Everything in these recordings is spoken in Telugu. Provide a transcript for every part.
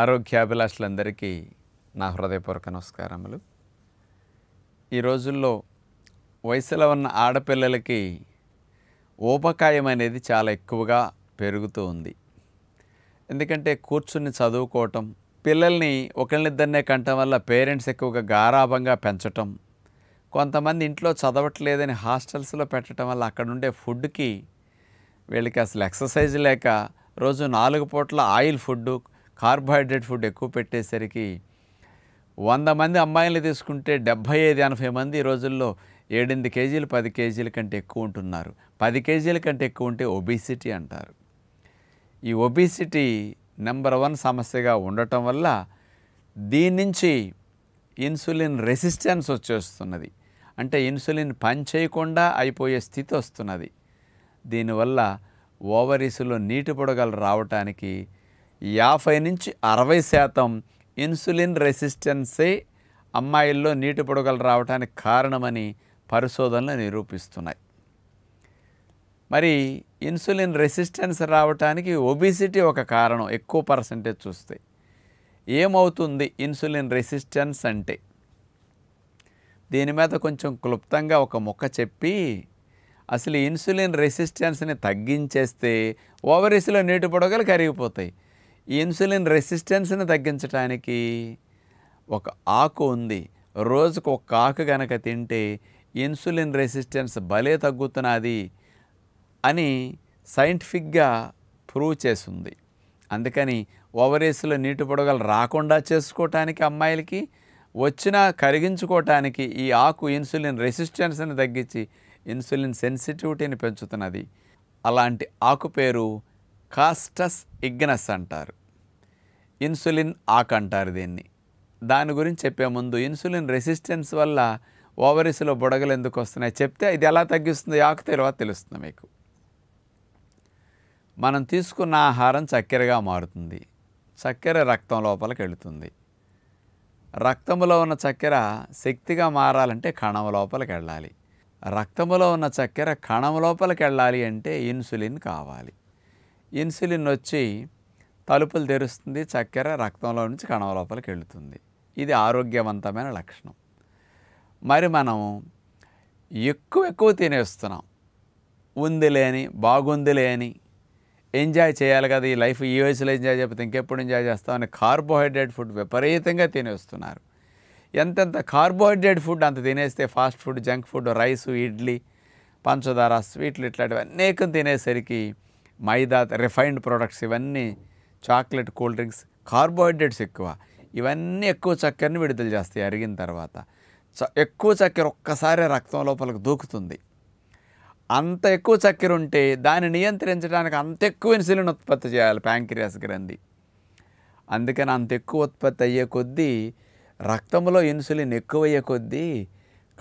ఆరోగ్యాభిలాషులందరికీ నా హృదయపూర్వక నమస్కారములు ఈ రోజుల్లో వయసులో ఉన్న ఆడపిల్లలకి ఊపకాయం అనేది చాలా ఎక్కువగా పెరుగుతూ ఉంది ఎందుకంటే కూర్చుని చదువుకోవటం పిల్లల్ని ఒకరినిద్దరినే కంటం వల్ల పేరెంట్స్ ఎక్కువగా గారాభంగా పెంచటం కొంతమంది ఇంట్లో చదవట్లేదని హాస్టల్స్లో పెట్టడం వల్ల అక్కడుండే ఫుడ్కి వీళ్ళకి అసలు ఎక్సర్సైజ్ లేక రోజు నాలుగు పూట్ల ఆయిల్ ఫుడ్ కార్బోహైడ్రేట్ ఫుడ్ ఎక్కువ పెట్టేసరికి వంద మంది అమ్మాయిలు తీసుకుంటే డెబ్భై ఐదు ఎనభై మంది ఈ రోజుల్లో ఏడెనిమిది కేజీలు పది కేజీల కంటే ఎక్కువ ఉంటున్నారు పది కేజీల కంటే ఎక్కువ ఉంటే ఒబిసిటీ అంటారు ఈ ఒబిసిటీ నెంబర్ వన్ సమస్యగా ఉండటం వల్ల దీని నుంచి ఇన్సులిన్ రెసిస్టెన్స్ వచ్చేస్తున్నది అంటే ఇన్సులిన్ పనిచేయకుండా అయిపోయే స్థితి వస్తున్నది దీనివల్ల ఓవరీసులో నీటి పొడగలు రావటానికి యాభై నుంచి అరవై శాతం ఇన్సులిన్ రెసిస్టెన్సే అమ్మాయిల్లో నీటి పొడగలు రావడానికి కారణమని పరిశోధనలు నిరూపిస్తున్నాయి మరి ఇన్సులిన్ రెసిస్టెన్స్ రావటానికి ఒబిసిటీ ఒక కారణం ఎక్కువ పర్సంటేజ్ చూస్తే ఏమవుతుంది ఇన్సులిన్ రెసిస్టెన్స్ అంటే దీని మీద కొంచెం క్లుప్తంగా ఒక మొక్క చెప్పి అసలు ఇన్సులిన్ రెసిస్టెన్స్ని తగ్గించేస్తే ఓవరీస్లో నీటి పొడగలు కరిగిపోతాయి ఇన్సులిన్ రెసిస్టెన్స్ని తగ్గించడానికి ఒక ఆకు ఉంది రోజుకు ఒక ఆకు కనుక తింటే ఇన్సులిన్ రెసిస్టెన్స్ భలే తగ్గుతున్నది అని సైంటిఫిక్గా ప్రూవ్ చేసింది అందుకని ఓవరేస్లో నీటి పొడగలు రాకుండా చేసుకోవటానికి అమ్మాయిలకి వచ్చినా కరిగించుకోవటానికి ఈ ఆకు ఇన్సులిన్ రెసిస్టెన్స్ని తగ్గించి ఇన్సులిన్ సెన్సిటివిటీని పెంచుతున్నది అలాంటి ఆకు పేరు కాస్టస్ ఇగ్నస్ అంటారు ఇన్సులిన్ ఆక్ అంటారు దీన్ని దాని గురించి చెప్పే ముందు ఇన్సులిన్ రెసిస్టెన్స్ వల్ల ఓవరీస్లో బుడగలు ఎందుకు వస్తున్నాయి చెప్తే ఇది ఎలా తగ్గిస్తుంది ఆకు తెలియదు తెలుస్తుంది మీకు మనం తీసుకున్న ఆహారం చక్కెరగా మారుతుంది చక్కెర రక్తం లోపలికి వెళుతుంది రక్తంలో ఉన్న చక్కెర శక్తిగా మారాలంటే కణం లోపలికి వెళ్ళాలి రక్తంలో ఉన్న చక్కెర కణం లోపలికి వెళ్ళాలి అంటే ఇన్సులిన్ కావాలి ఇన్సులిన్ వచ్చి తలుపులు తెరుస్తుంది చక్కెర రక్తంలో నుంచి కణవలోపలికి వెళుతుంది ఇది ఆరోగ్యవంతమైన లక్షణం మరి మనం ఎక్కువ ఎక్కువ తినేస్తున్నాం ఉంది లేని బాగుంది లేని ఎంజాయ్ చేయాలి కదా ఈ లైఫ్ ఈ వయసులో ఎంజాయ్ చేస్తే ఇంకెప్పుడు ఎంజాయ్ చేస్తామని కార్బోహైడ్రేట్ ఫుడ్ విపరీతంగా తినేస్తున్నారు ఎంతెంత కార్బోహైడ్రేట్ ఫుడ్ అంత తినేస్తే fast food junk food rice idli పంచదార స్వీట్లు ఇట్లాంటివి అనేకం తినేసరికి మైదా రిఫైన్డ్ ప్రోడక్ట్స్ ఇవన్నీ చాక్లెట్ కూల్ డ్రింక్స్ కార్బోహైడ్రేట్స్ ఎక్కువ ఇవన్నీ ఎక్కువ చక్కెరని విడుదల చేస్తాయి అరిగిన తర్వాత ఎక్కువ చక్కెర ఒక్కసారి రక్తం లోపలికి దూకుతుంది అంత ఎక్కువ చక్కెర ఉంటే దాన్ని నియంత్రించడానికి అంత ఎక్కువ ఇన్సులిన్ ఉత్పత్తి చేయాలి ప్యాంక్రియాస్ గ్రంథి అందుకని అంత ఎక్కువ ఉత్పత్తి అయ్యే కొద్దీ రక్తంలో ఇన్సులిన్ ఎక్కువయ్యే కొద్దీ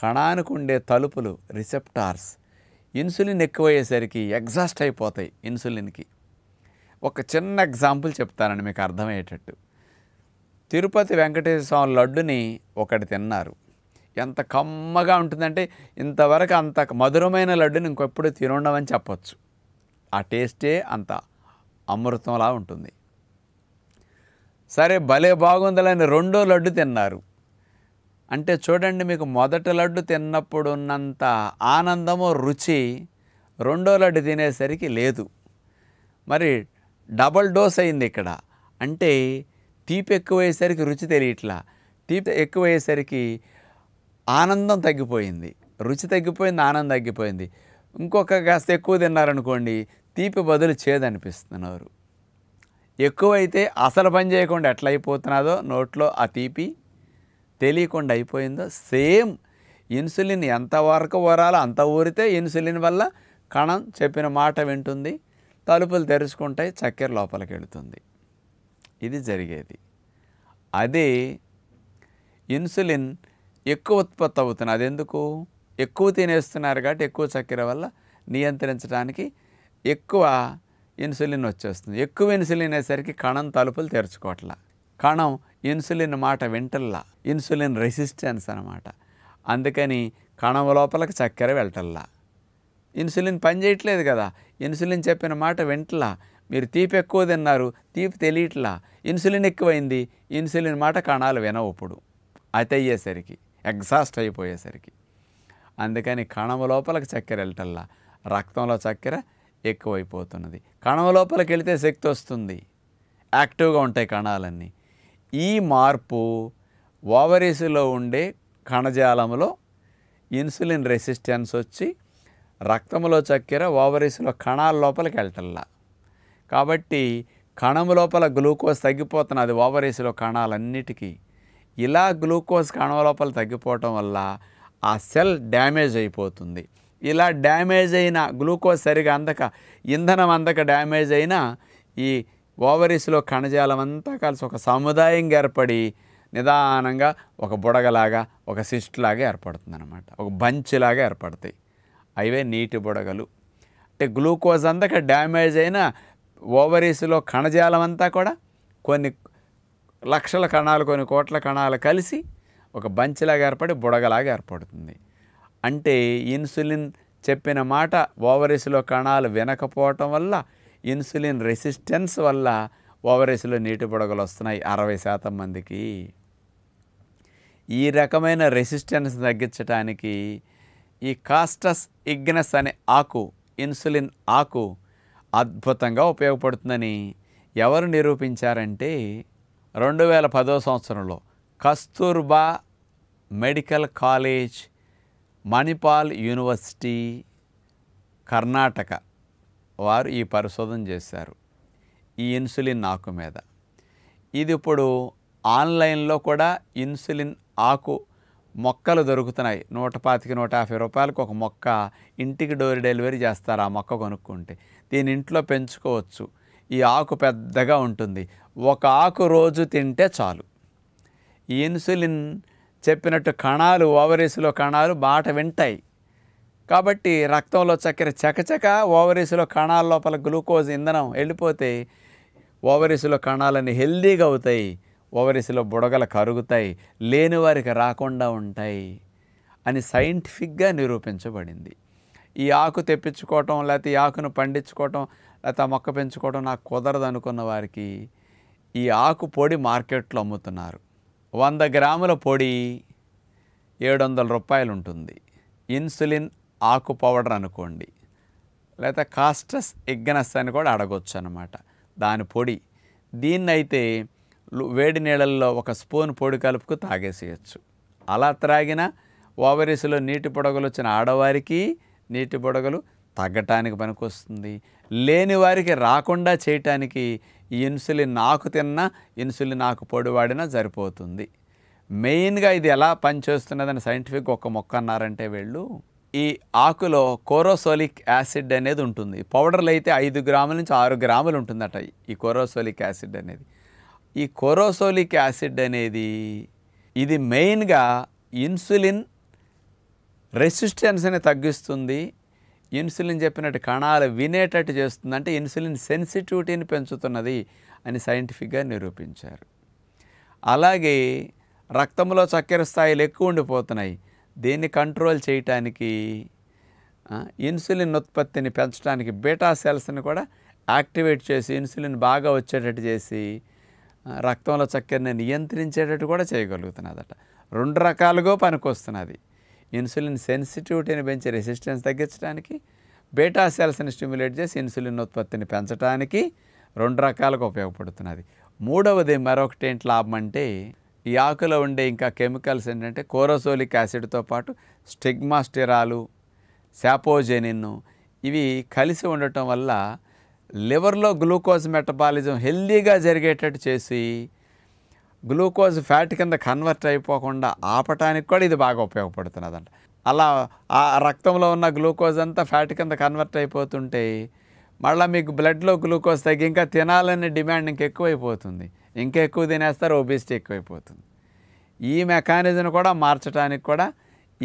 కణానికి ఉండే తలుపులు రిసెప్టార్స్ ఇన్సులిన్ ఎక్కువయ్యేసరికి ఎగ్జాస్ట్ అయిపోతాయి ఇన్సులిన్కి ఒక చిన్న ఎగ్జాంపుల్ చెప్తానండి మీకు అర్థమయ్యేటట్టు తిరుపతి వెంకటేశ్వర స్వామి లడ్డుని ఒకటి తిన్నారు ఎంత కమ్మగా ఉంటుందంటే ఇంతవరకు అంత మధురమైన లడ్డుని ఇంకొప్పుడు తినుండమని చెప్పచ్చు ఆ టేస్టే అంత అమృతంలా ఉంటుంది సరే భలే బాగుందలని రెండో లడ్డు తిన్నారు అంటే చూడండి మీకు మొదటి లడ్డు తిన్నప్పుడు ఉన్నంత ఆనందము రుచి రెండో లడ్డు తినేసరికి లేదు మరి డబల్ డోస్ అయింది ఇక్కడ అంటే తీపి ఎక్కువయ్యేసరికి రుచి తెలియట్లా తీపి ఎక్కువయ్యేసరికి ఆనందం తగ్గిపోయింది రుచి తగ్గిపోయింది ఆనందం తగ్గిపోయింది ఇంకొక కాస్త ఎక్కువ తిన్నారనుకోండి తీపి బదులు చేదనిపిస్తున్నారు ఎక్కువైతే అసలు పని చేయకుండా ఎట్లయిపోతున్నదో నోట్లో ఆ తీపి తెలియకుండా అయిపోయిందో సేమ్ ఇన్సులిన్ ఎంతవరకు ఊరాలో అంత ఊరితే ఇన్సులిన్ వల్ల కణం చెప్పిన మాట వింటుంది తలుపులు తెరుచుకుంటాయి చక్కెర లోపలికి వెళుతుంది ఇది జరిగేది అది ఇన్సులిన్ ఎక్కువ ఉత్పత్తి అవుతుంది ఎందుకు ఎక్కువ తినేస్తున్నారు కాబట్టి ఎక్కువ చక్కెర వల్ల నియంత్రించడానికి ఎక్కువ ఇన్సులిన్ వచ్చేస్తుంది ఎక్కువ ఇన్సులిన్ అయ్యేసరికి కణం తలుపులు తెరుచుకోవట్లా కణం ఇన్సులిన్ మాట వింటల్లా ఇన్సులిన్ రెసిస్టెన్స్ అనమాట అందుకని కణం లోపలికి చక్కెర వెళ్ళటల్లా ఇన్సులిన్ పనిచేయట్లేదు కదా ఇన్సులిన్ చెప్పిన మాట వింటలా మీరు తీపి ఎక్కువ తిన్నారు తీపి తెలియట్లా ఇన్సులిన్ ఎక్కువైంది ఇన్సులిన్ మాట కణాలు వినవు ఇప్పుడు అతి అయ్యేసరికి ఎగ్జాస్ట్ అయిపోయేసరికి అందుకని కణం లోపలికి చక్కెర వెళ్ళటల్లా రక్తంలో చక్కెర ఎక్కువైపోతున్నది కణం లోపలికి వెళితే శక్తి వస్తుంది యాక్టివ్గా ఉంటాయి కణాలన్నీ ఈ మార్పు ఓవరీస్లో ఉండే కణజాలంలో ఇన్సులిన్ రెసిస్టెన్స్ వచ్చి రక్తంలో చక్కెర ఓవరీస్లో కణాల లోపలికి వెళ్ళటల్లా కాబట్టి కణం లోపల గ్లూకోజ్ తగ్గిపోతున్నది ఓవరీస్లో కణాలన్నిటికీ ఇలా గ్లూకోజ్ కణం లోపల తగ్గిపోవటం వల్ల ఆ సెల్ డ్యామేజ్ అయిపోతుంది ఇలా డ్యామేజ్ అయిన గ్లూకోజ్ సరిగా అందక ఇంధనం అందక డ్యామేజ్ అయిన ఈ ఓవరీస్లో కణజాలం అంతా కలిసి ఒక సముదాయంగా ఏర్పడి నిదానంగా ఒక బుడగలాగా ఒక సిస్ట్ ఏర్పడుతుంది అనమాట ఒక లాగా ఏర్పడతాయి అవే నీటి బుడగలు అంటే గ్లూకోజ్ అంతా డ్యామేజ్ అయిన ఓవరీస్లో కణజాలం అంతా కూడా కొన్ని లక్షల కణాలు కొన్ని కోట్ల కణాలు కలిసి ఒక బంచ్లాగా ఏర్పడి బుడగలాగా ఏర్పడుతుంది అంటే ఇన్సులిన్ చెప్పిన మాట ఓవరీస్లో కణాలు వినకపోవటం వల్ల ఇన్సులిన్ రెసిస్టెన్స్ వల్ల ఓవరేస్లో నీటి పొడగలు వస్తున్నాయి అరవై శాతం మందికి ఈ రకమైన రెసిస్టెన్స్ తగ్గించడానికి ఈ కాస్టస్ ఇగ్నస్ అనే ఆకు ఇన్సులిన్ ఆకు అద్భుతంగా ఉపయోగపడుతుందని ఎవరు నిరూపించారంటే రెండు వేల పదో సంవత్సరంలో Kasturba medical college Manipal university Karnataka వారు ఈ పరిశోధన చేశారు ఈ ఇన్సులిన్ ఆకు మీద ఇది ఇప్పుడు ఆన్లైన్లో కూడా ఇన్సులిన్ ఆకు మొక్కలు దొరుకుతున్నాయి నూట పాతికి నూట యాభై రూపాయలకు ఒక మొక్క ఇంటికి డోర్ డెలివరీ చేస్తారు ఆ మొక్క కొనుక్కుంటే దీని ఇంట్లో పెంచుకోవచ్చు ఈ ఆకు పెద్దగా ఉంటుంది ఒక ఆకు రోజు తింటే చాలు ఈ ఇన్సులిన్ చెప్పినట్టు కణాలు ఓవరీస్లో కణాలు బాట వింటాయి కాబట్టి రక్తంలో చక్కెర చకచక ఓవరీస్లో కణాల లోపల గ్లూకోజ్ ఇంధనం వెళ్ళిపోతే ఓవరీస్లో కణాలని హెల్దీగా అవుతాయి ఓవరీస్లో బుడగలు కరుగుతాయి లేని వారికి రాకుండా ఉంటాయి అని సైంటిఫిక్గా నిరూపించబడింది ఈ ఆకు తెప్పించుకోవటం లేకపోతే ఈ ఆకును పండించుకోవటం లేకపోతే ఆ మొక్క పెంచుకోవటం నాకు కుదరదు అనుకున్న వారికి ఈ ఆకు పొడి మార్కెట్లో అమ్ముతున్నారు వంద గ్రాముల పొడి ఏడు వందల రూపాయలు ఉంటుంది ఇన్సులిన్ ఆకు పౌడర్ అనుకోండి లేదా కాస్టస్ ఎగ్గనస్ అని కూడా అడగొచ్చు అనమాట దాని పొడి దీన్నైతే వేడి నీళ్ళల్లో ఒక స్పూన్ పొడి కలుపుకు తాగేసేయచ్చు అలా త్రాగిన ఓవరీస్లో నీటి పొడగలు వచ్చిన ఆడవారికి నీటి పొడగలు తగ్గటానికి పనికొస్తుంది లేని వారికి రాకుండా చేయటానికి ఇన్సులిన్ నాకు తిన్నా ఇన్సులిన్ నాకు పొడి వాడినా సరిపోతుంది మెయిన్గా ఇది ఎలా పనిచేస్తున్నదని సైంటిఫిక్ ఒక మొక్క అన్నారంటే వీళ్ళు ఈ ఆకులో కోరోసోలిక్ యాసిడ్ అనేది ఉంటుంది పౌడర్లు అయితే ఐదు గ్రాముల నుంచి ఆరు గ్రాములు ఉంటుందట ఈ కోరోసోలిక్ యాసిడ్ అనేది ఈ కోరోసోలిక్ యాసిడ్ అనేది ఇది మెయిన్గా ఇన్సులిన్ రెసిస్టెన్స్ని తగ్గిస్తుంది ఇన్సులిన్ చెప్పినట్టు కణాలు వినేటట్టు చేస్తుంది అంటే ఇన్సులిన్ సెన్సిటివిటీని పెంచుతున్నది అని సైంటిఫిక్గా నిరూపించారు అలాగే రక్తంలో చక్కెర స్థాయిలు ఎక్కువ ఉండిపోతున్నాయి దీన్ని కంట్రోల్ చేయటానికి ఇన్సులిన్ ఉత్పత్తిని పెంచడానికి బీటా సెల్స్ని కూడా యాక్టివేట్ చేసి ఇన్సులిన్ బాగా వచ్చేటట్టు చేసి రక్తంలో చక్కెరని నియంత్రించేటట్టు కూడా చేయగలుగుతున్నదట రెండు రకాలుగా పనికొస్తున్నది ఇన్సులిన్ సెన్సిటివిటీని పెంచి రెసిస్టెన్స్ తగ్గించడానికి బీటా సెల్స్ని స్టిమ్యులేట్ చేసి ఇన్సులిన్ ఉత్పత్తిని పెంచడానికి రెండు రకాలుగా ఉపయోగపడుతున్నది మూడవది మరొకటి ఏంటి లాభం అంటే ఈ ఆకులో ఉండే ఇంకా కెమికల్స్ ఏంటంటే కోరోసోలిక్ యాసిడ్తో పాటు స్టిగ్మాస్టిరాలు శాపోజెనిన్ ఇవి కలిసి ఉండటం వల్ల లివర్లో గ్లూకోజ్ మెటబాలిజం హెల్దీగా జరిగేటట్టు చేసి గ్లూకోజ్ ఫ్యాట్ కింద కన్వర్ట్ అయిపోకుండా ఆపటానికి కూడా ఇది బాగా ఉపయోగపడుతున్నదంట అలా ఆ రక్తంలో ఉన్న గ్లూకోజ్ అంతా ఫ్యాట్ కింద కన్వర్ట్ అయిపోతుంటే మళ్ళీ మీకు బ్లడ్లో గ్లూకోజ్ తగ్గి ఇంకా తినాలనే డిమాండ్ ఇంకెక్కువైపోతుంది ఇంకా ఎక్కువ తినేస్తారు ఓబేసిటీ ఎక్కువైపోతుంది ఈ మెకానిజం కూడా మార్చడానికి కూడా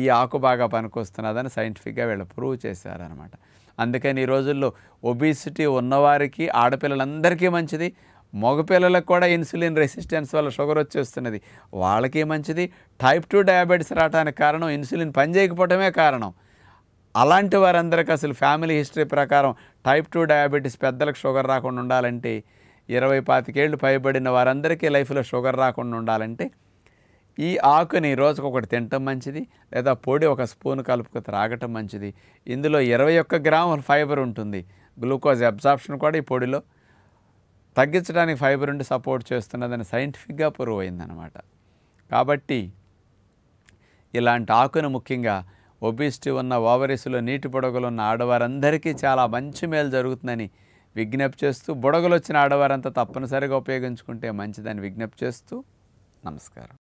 ఈ ఆకు బాగా పనికొస్తున్నదని సైంటిఫిక్గా వీళ్ళు ప్రూవ్ చేశారనమాట అందుకని ఈ రోజుల్లో ఒబిసిటీ ఉన్నవారికి ఆడపిల్లలందరికీ మంచిది మగపిల్లలకు కూడా ఇన్సులిన్ రెసిస్టెన్స్ వల్ల షుగర్ వచ్చేస్తున్నది వాళ్ళకి మంచిది టైప్ టూ డయాబెటీస్ రావడానికి కారణం ఇన్సులిన్ పనిచేయకపోవటమే కారణం అలాంటి వారందరికీ అసలు ఫ్యామిలీ హిస్టరీ ప్రకారం టైప్ టూ డయాబెటీస్ పెద్దలకు షుగర్ రాకుండా ఉండాలంటే ఇరవై పాతికేళ్ళు పైబడిన వారందరికీ లైఫ్లో షుగర్ రాకుండా ఉండాలంటే ఈ ఆకుని రోజుకు ఒకటి తినటం మంచిది లేదా పొడి ఒక స్పూన్ కలుపుకు త్రాగటం మంచిది ఇందులో ఇరవై ఒక్క గ్రాముల ఫైబర్ ఉంటుంది గ్లూకోజ్ అబ్జాప్షన్ కూడా ఈ పొడిలో తగ్గించడానికి ఫైబర్ ఉండి సపోర్ట్ చేస్తున్నదని సైంటిఫిక్గా ప్రూవ్ అయిందనమాట కాబట్టి ఇలాంటి ఆకును ముఖ్యంగా ఒబిస్టీ ఉన్న ఓవరీస్లో నీటి పొడగలు ఉన్న ఆడవారందరికీ చాలా మంచి మేలు జరుగుతుందని విజ్ఞప్తి చేస్తూ బుడగలు వచ్చిన ఆడవారంతా తప్పనిసరిగా ఉపయోగించుకుంటే మంచిదని విజ్ఞప్తి చేస్తూ నమస్కారం